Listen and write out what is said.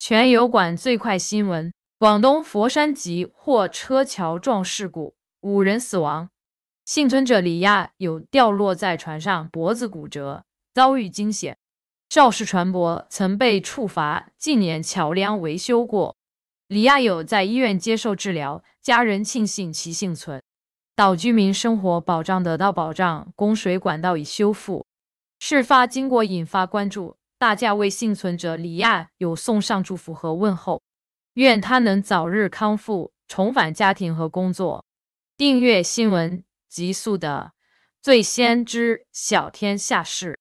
全油管最快新闻：广东佛山籍货车桥撞事故，五人死亡，幸存者李亚友掉落在船上，脖子骨折，遭遇惊险。肇事船舶曾被处罚，近年桥梁维修过。李亚友在医院接受治疗，家人庆幸其幸存。岛居民生活保障得到保障，供水管道已修复。事发经过引发关注。大家为幸存者李亚友送上祝福和问候，愿他能早日康复，重返家庭和工作。订阅新闻，极速的最先知晓天下事。